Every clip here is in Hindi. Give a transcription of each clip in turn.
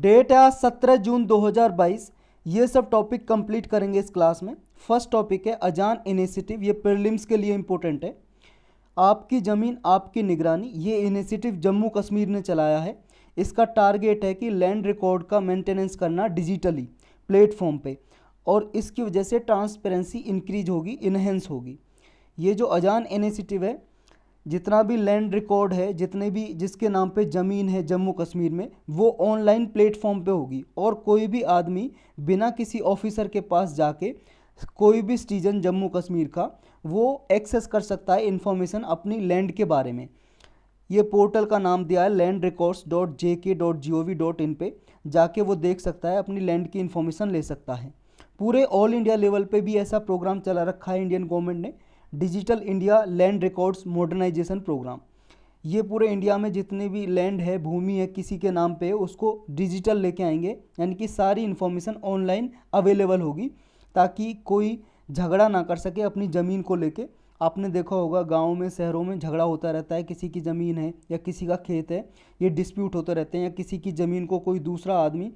डेट है सत्रह जून 2022 ये सब टॉपिक कंप्लीट करेंगे इस क्लास में फर्स्ट टॉपिक है अजान इनिशिएटिव ये प्रिलिम्स के लिए इम्पोर्टेंट है आपकी ज़मीन आपकी निगरानी ये इनिशिएटिव जम्मू कश्मीर ने चलाया है इसका टारगेट है कि लैंड रिकॉर्ड का मेंटेनेंस करना डिजिटली प्लेटफॉर्म पे और इसकी वजह से ट्रांसपेरेंसी इंक्रीज होगी इन्हेंस होगी ये जो अजान इनिशिएटिव है जितना भी लैंड रिकॉर्ड है जितने भी जिसके नाम पे ज़मीन है जम्मू कश्मीर में वो ऑनलाइन प्लेटफॉर्म पे होगी और कोई भी आदमी बिना किसी ऑफिसर के पास जाके कोई भी सिटीजन जम्मू कश्मीर का वो एक्सेस कर सकता है इन्फॉर्मेशन अपनी लैंड के बारे में ये पोर्टल का नाम दिया है land records dot J K dot G O V dot in पर जाके वो देख सकता है अपनी लैंड की इन्फॉर्मेशन ले सकता है पूरे ऑल इंडिया लेवल पे भी ऐसा प्रोग्राम चला रखा है इंडियन गवर्नमेंट ने digital India land records modernization program ये पूरे इंडिया में जितने भी लैंड है भूमि है किसी के नाम पे उसको डिजिटल लेके आएंगे यानी कि सारी इन्फॉर्मेशन ऑनलाइन अवेलेबल होगी ताकि कोई झगड़ा ना कर सके अपनी ज़मीन को लेके आपने देखा होगा गाँव में शहरों में झगड़ा होता रहता है किसी की ज़मीन है या किसी का खेत है ये डिस्प्यूट होते रहते हैं या किसी की ज़मीन को कोई दूसरा आदमी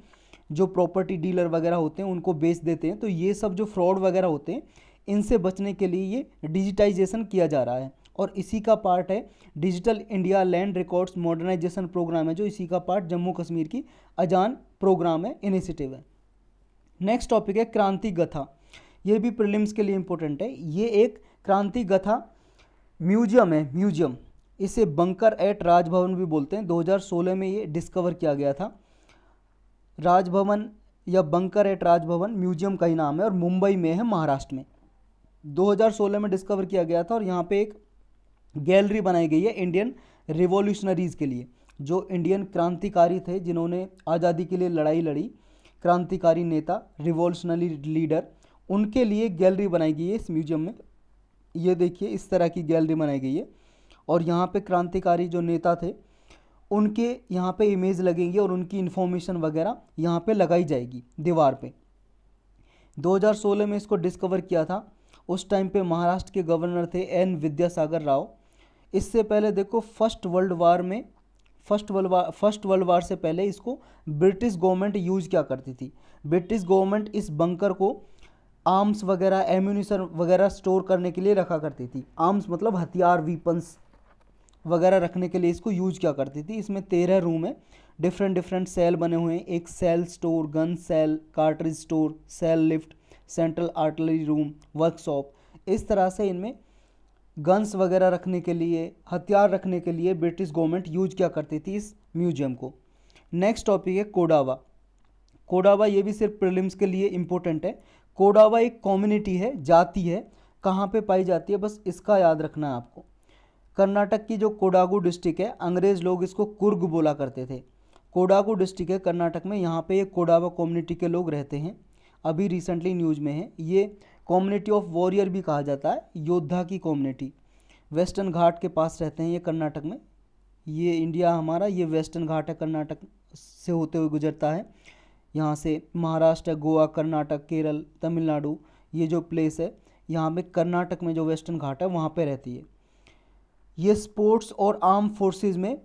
जो प्रॉपर्टी डीलर वगैरह होते हैं उनको बेच देते हैं तो ये सब जो फ्रॉड वगैरह होते हैं इनसे बचने के लिए ये डिजिटाइजेशन किया जा रहा है और इसी का पार्ट है digital India land records modernization program है जो इसी का पार्ट जम्मू कश्मीर की अजान प्रोग्राम है इनिशिएटिव है नेक्स्ट टॉपिक है क्रांति गथा ये भी प्रिलिम्स के लिए इम्पोर्टेंट है ये एक क्रांति गथा म्यूजियम है म्यूजियम इसे बंकर एट राजभवन भी बोलते हैं 2016 में ये डिस्कवर किया गया था राजभवन या बंकर एट राजभवन म्यूजियम का ही नाम है और मुंबई में है महाराष्ट्र में 2016 में डिस्कवर किया गया था और यहाँ पे एक गैलरी बनाई गई है इंडियन रिवोल्यूशनरीज़ के लिए जो इंडियन क्रांतिकारी थे जिन्होंने आज़ादी के लिए लड़ाई लड़ी क्रांतिकारी नेता रिवोल्यूशनरी लीडर उनके लिए गैलरी बनाई गई है इस म्यूजियम में ये देखिए इस तरह की गैलरी बनाई गई है और यहाँ पर क्रांतिकारी जो नेता थे उनके यहाँ पे इमेज लगेंगे और उनकी इन्फॉर्मेशन वगैरह यहाँ पे लगाई जाएगी दीवार पे 2016 में इसको डिस्कवर किया था उस टाइम पे महाराष्ट्र के गवर्नर थे एन विद्यासागर राव इससे पहले देखो फर्स्ट वर्ल्ड वार में first world war first world war से पहले इसको ब्रिटिश गवर्नमेंट यूज क्या करती थी ब्रिटिश गवर्नमेंट इस बंकर को आर्म्स वगैरह एम्यूनिशन वगैरह स्टोर करने के लिए रखा करती थी आर्म्स मतलब हथियार वीपन्स वगैरह रखने के लिए इसको यूज क्या करती थी इसमें तेरह रूम है डिफरेंट डिफरेंट सेल बने हुए हैं एक shell store gun shell cartridge store shell lift central artillery room workshop इस तरह से इनमें गन्स वगैरह रखने के लिए हथियार रखने के लिए ब्रिटिश गवर्नमेंट यूज क्या करती थी इस म्यूजियम को नेक्स्ट टॉपिक है कोडावा कोडावा ये भी सिर्फ प्रिलिम्स के लिए इम्पोर्टेंट है कोडावा एक कम्युनिटी है जाति है कहाँ पे पाई जाती है बस इसका याद रखना है आपको कर्नाटक की जो कोडागू डिस्ट्रिक्ट है अंग्रेज़ लोग इसको कुर्ग बोला करते थे कोडागू डिस्ट्रिक्ट है कर्नाटक में यहाँ पे ये कोडावा कम्युनिटी के लोग रहते हैं अभी रिसेंटली न्यूज में है ये कम्युनिटी ऑफ वॉरियर भी कहा जाता है योद्धा की कम्युनिटी वेस्टर्न घाट के पास रहते हैं ये कर्नाटक में ये इंडिया हमारा ये वेस्टर्न घाट है कर्नाटक से होते हुए गुजरता है यहाँ से महाराष्ट्र गोवा कर्नाटक केरल तमिलनाडु ये जो प्लेस है यहाँ पे कर्नाटक में जो वेस्टर्न घाट है वहाँ पे रहती है ये स्पोर्ट्स और आर्म फोर्सेस में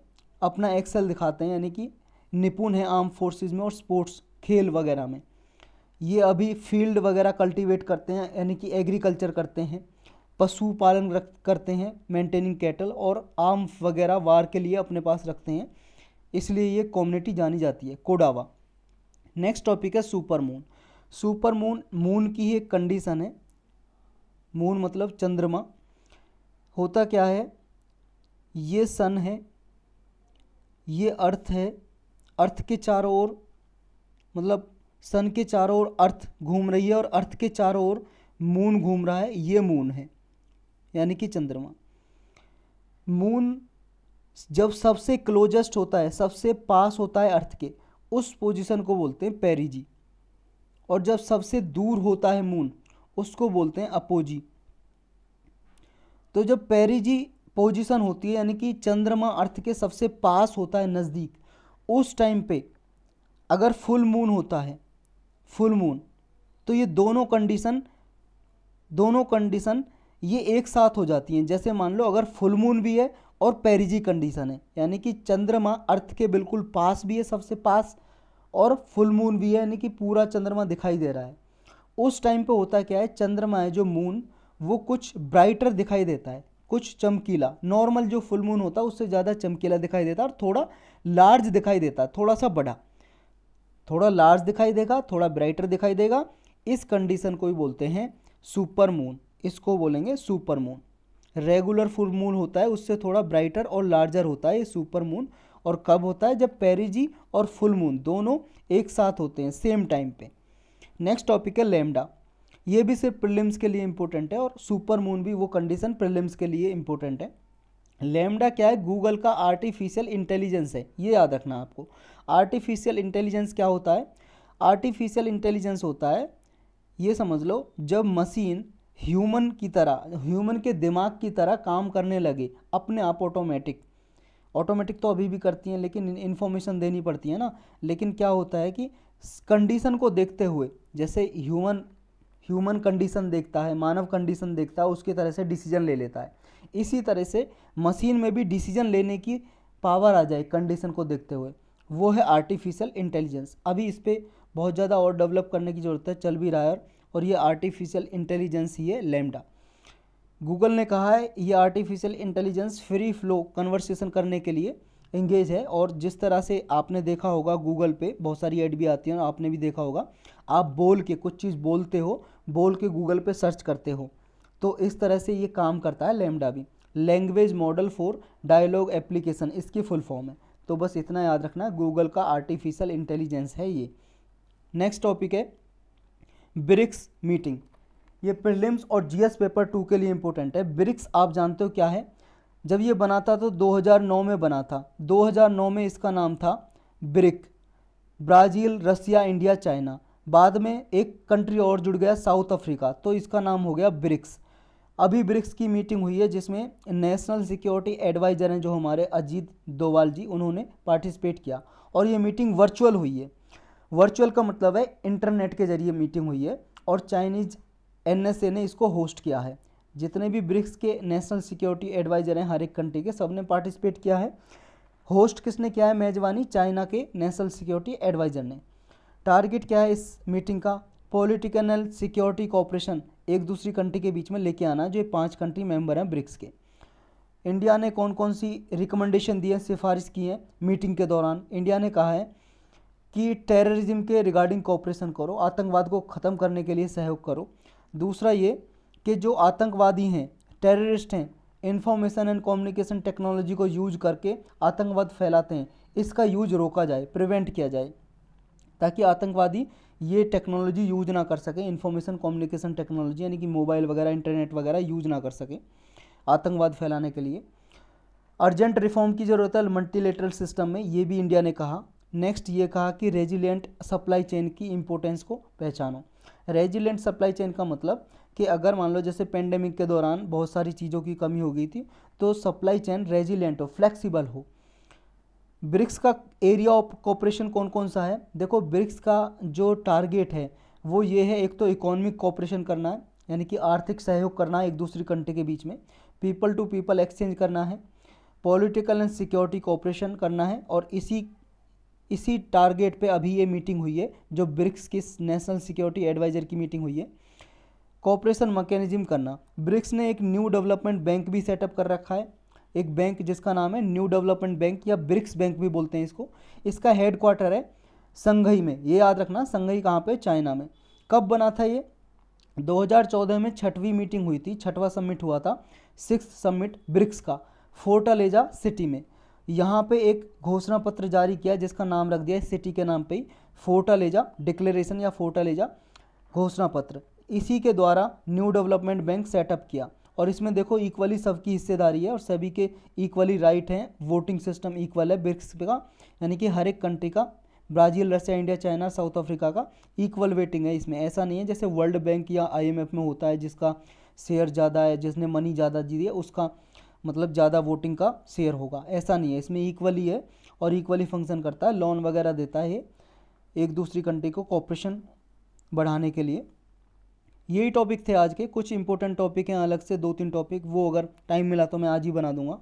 अपना एक्सेल दिखाते हैं यानी कि निपुण है आर्म फोर्सेस में और स्पोर्ट्स खेल वगैरह में ये अभी फील्ड वगैरह कल्टीवेट करते हैं यानी कि एग्रीकल्चर करते हैं पशुपालन रख करते हैं मेंटेनिंग कैटल और आम वगैरह वार के लिए अपने पास रखते हैं इसलिए ये कम्युनिटी जानी जाती है कोडावा नेक्स्ट टॉपिक है super moon super moon moon की एक कंडीशन है मून मतलब चंद्रमा होता क्या है ये सन है ये अर्थ है अर्थ के चारों ओर मतलब सन के चारों ओर अर्थ घूम रही है और अर्थ के चारों ओर मून घूम रहा है ये मून है यानी कि चंद्रमा मून जब सबसे क्लोजेस्ट होता है सबसे पास होता है अर्थ के उस पोजीशन को बोलते हैं पेरिजी और जब सबसे दूर होता है मून उसको बोलते हैं अपोजी तो जब पेरिजी पोजीशन होती है यानी कि चंद्रमा अर्थ के सबसे पास होता है नज़दीक उस टाइम पे अगर फुल मून होता है फुल मून तो ये दोनों कंडीशन दोनों कंडीशन ये एक साथ हो जाती हैं जैसे मान लो अगर फुल मून भी है और पेरिजी कंडीशन है यानी कि चंद्रमा अर्थ के बिल्कुल पास भी है सबसे पास और फुल मून भी है यानी कि पूरा चंद्रमा दिखाई दे रहा है उस टाइम पे होता क्या है चंद्रमा है जो मून वो कुछ ब्राइटर दिखाई देता है कुछ चमकीला नॉर्मल जो फुल मून होता है उससे ज़्यादा चमकीला दिखाई देता है और थोड़ा लार्ज दिखाई देता है थोड़ा सा बड़ा थोड़ा लार्ज दिखाई देगा थोड़ा ब्राइटर दिखाई देगा इस कंडीशन को ही बोलते हैं सुपर मून इसको बोलेंगे super moon regular full moon होता है उससे थोड़ा ब्राइटर और लार्जर होता है ये सुपर मून और कब होता है जब पेरिजी और फुल मून दोनों एक साथ होते हैं सेम टाइम पे नेक्स्ट टॉपिक है लेमडा ये भी सिर्फ प्रिलिम्स के लिए इम्पोर्टेंट है और सुपर मून भी वो कंडीशन प्रिलिम्स के लिए इम्पोर्टेंट है लेमडा क्या है गूगल का आर्टिफिशियल इंटेलिजेंस है ये याद रखना आपको आर्टिफिशियल इंटेलिजेंस क्या होता है आर्टिफिशियल इंटेलिजेंस होता है ये समझ लो जब मशीन ह्यूमन की तरह ह्यूमन के दिमाग की तरह काम करने लगे अपने आप ऑटोमेटिक ऑटोमेटिक तो अभी भी करती हैं लेकिन इन्फॉर्मेशन देनी पड़ती है ना लेकिन क्या होता है कि कंडीशन को देखते हुए जैसे ह्यूमन ह्यूमन कंडीशन देखता है मानव कंडीशन देखता है उसकी तरह से डिसीजन ले लेता है इसी तरह से मशीन में भी डिसीजन लेने की पावर आ जाए कंडीशन को देखते हुए वो है आर्टिफिशियल इंटेलिजेंस अभी इस पर बहुत ज़्यादा और डेवलप करने की ज़रूरत है चल भी रहा है और ये आर्टिफिशियल इंटेलिजेंस ही है लेमडा गूगल ने कहा है ये artificial intelligence free flow conversation करने के लिए इंगेज है और जिस तरह से आपने देखा होगा गूगल पे बहुत सारी एड भी आती हैं आपने भी देखा होगा आप बोल के कुछ चीज़ बोलते हो बोल के गूगल पे सर्च करते हो तो इस तरह से ये काम करता है लेमडा भी language model for dialogue application इसकी फुल फॉर्म है तो बस इतना याद रखना गूगल का आर्टिफिशियल इंटेलिजेंस है ये नेक्स्ट टॉपिक है ब्रिक्स मीटिंग ये प्रिलिम्स और जीएस पेपर टू के लिए इंपॉर्टेंट है ब्रिक्स आप जानते हो क्या है जब ये बना था तो 2009 में बना था 2009 में इसका नाम था BRIC Brazil Russia India China बाद में एक कंट्री और जुड़ गया साउथ अफ्रीका तो इसका नाम हो गया ब्रिक्स अभी ब्रिक्स की मीटिंग हुई है जिसमें नेशनल सिक्योरिटी एडवाइज़र हैं जो हमारे अजीत दोवाल जी उन्होंने पार्टिसिपेट किया और ये मीटिंग वर्चुअल हुई है वर्चुअल का मतलब है इंटरनेट के जरिए मीटिंग हुई है और चाइनीज एन ने इसको होस्ट किया है जितने भी ब्रिक्स के नेशनल सिक्योरिटी एडवाइज़र हैं हर एक कंट्री के सब ने पार्टिसिपेट किया है होस्ट किसने किया है मेजबानी चाइना के नेशनल सिक्योरिटी एडवाइज़र ने टारगेट क्या है इस मीटिंग का पॉलिटिकल सिक्योरिटी कॉपरेशन एक दूसरी कंट्री के बीच में लेके आना जो पांच पाँच कंट्री मेंबर हैं ब्रिक्स के इंडिया ने कौन कौन सी रिकमेंडेशन दी है सिफारिश की है मीटिंग के दौरान इंडिया ने कहा है कि टेररिज्म के रिगार्डिंग कॉपरेशन करो आतंकवाद को ख़त्म करने के लिए सहयोग करो दूसरा ये कि जो आतंकवादी हैं टेररिस्ट हैं इंफॉर्मेशन एंड कम्युनिकेशन टेक्नोलॉजी को यूज करके आतंकवाद फैलाते हैं इसका यूज रोका जाए प्रिवेंट किया जाए ताकि आतंकवादी ये टेक्नोलॉजी यूज ना कर सके इन्फॉर्मेशन कम्युनिकेशन टेक्नोलॉजी यानी कि मोबाइल वगैरह इंटरनेट वगैरह यूज ना कर सके आतंकवाद फैलाने के लिए अर्जेंट रिफॉर्म की ज़रूरत है मल्टीलेटरल सिस्टम में ये भी इंडिया ने कहा नेक्स्ट ये कहा कि रेजिलेंट सप्लाई चेन की इम्पोर्टेंस को पहचानो रेजिलेंट सप्लाई चेन का मतलब कि अगर मान लो जैसे पेंडेमिक के दौरान बहुत सारी चीज़ों की कमी हो गई थी तो सप्लाई चेन रेजिलेंट हो फ्लेक्सिबल हो ब्रिक्स का एरिया ऑफ कॉपरेशन कौन कौन सा है देखो ब्रिक्स का जो टारगेट है वो ये है एक तो इकोनॉमिक कॉपरेशन करना है यानी कि आर्थिक सहयोग करना है एक दूसरी कंट्री के बीच में पीपल टू पीपल एक्सचेंज करना है पॉलिटिकल एंड सिक्योरिटी कॉपरेशन करना है और इसी इसी टारगेट पे अभी ये मीटिंग हुई है जो ब्रिक्स की नेशनल सिक्योरिटी एडवाइज़र की मीटिंग हुई है कॉपरेशन मैकेनिज्म करना ब्रिक्स ने एक न्यू डेवलपमेंट बैंक भी सेटअप कर रखा है एक बैंक जिसका नाम है न्यू डेवलपमेंट बैंक या ब्रिक्स बैंक भी बोलते हैं इसको इसका हेड क्वार्टर है संघई में ये याद रखना संघई कहाँ पे चाइना में कब बना था ये 2014 में छठवीं मीटिंग हुई थी छठवा सबमिट हुआ था सिक्स सबमिट ब्रिक्स का फोर्टालेजा सिटी में यहाँ पे एक घोषणा पत्र जारी किया जिसका नाम रख दिया है सिटी के नाम पे ही फोर्टालेजा डिक्लेरेशन या फोर्टालेजा घोषणा पत्र इसी के द्वारा न्यू डेवलपमेंट बैंक सेटअप किया और इसमें देखो इक्वली सबकी हिस्सेदारी है और सभी के इक्वली राइट हैं वोटिंग सिस्टम इक्वल है ब्रिक्स का यानी कि हर एक कंट्री का Brazil Russia India China South Africa का इक्वल वेटिंग है इसमें ऐसा नहीं है जैसे वर्ल्ड बैंक या आईएमएफ में होता है जिसका शेयर ज़्यादा है जिसने मनी ज़्यादा दी है उसका मतलब ज़्यादा वोटिंग का शेयर होगा ऐसा नहीं है इसमें इक्वली है और इक्वली फंक्शन करता है लोन वगैरह देता है एक दूसरी कंट्री को कॉपरेशन बढ़ाने के लिए यही टॉपिक थे आज के कुछ इंपॉर्टेंट टॉपिक हैं अलग से दो तीन टॉपिक वो अगर टाइम मिला तो मैं आज ही बना दूंगा